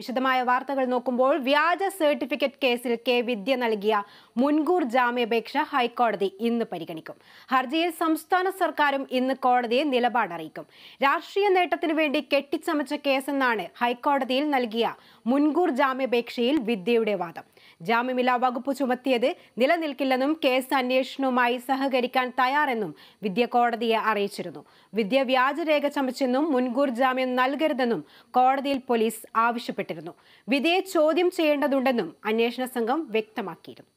വിശദമായ വാർത്തകൾ നോക്കുമ്പോൾ വ്യാജ സർട്ടിഫിക്കറ്റ് കേസിൽ കെ വിദ്യ നൽകിയ മുൻകൂർ ജാമ്യാപേക്ഷ ഹൈക്കോടതി ഇന്ന് പരിഗണിക്കും ഹർജിയിൽ സംസ്ഥാന സർക്കാരും ഇന്ന് കോടതിയെ നിലപാടറിയിക്കും അറിയിക്കും രാഷ്ട്രീയ നേട്ടത്തിനു വേണ്ടി കെട്ടിച്ചമച്ച കേസെന്നാണ് ഹൈക്കോടതിയിൽ നൽകിയ മുൻകൂർ ജാമ്യാപേക്ഷയിൽ വിദ്യയുടെ വാദം ജാമ്യമില്ലാ വകുപ്പ് ചുമത്തിയത് നിലനിൽക്കില്ലെന്നും കേസ് അന്വേഷണവുമായി സഹകരിക്കാൻ തയ്യാറെന്നും വിദ്യ കോടതിയെ അറിയിച്ചിരുന്നു വിദ്യ വ്യാജരേഖ ചമച്ചെന്നും മുൻകൂർ ജാമ്യം നൽകരുതെന്നും കോടതിയിൽ പോലീസ് ആവശ്യപ്പെട്ടു ആവശ്യപ്പെട്ടിരുന്നു വിധിയെ ചോദ്യം ചെയ്യേണ്ടതുണ്ടെന്നും അന്വേഷണ സംഘം വ്യക്തമാക്കിയിരുന്നു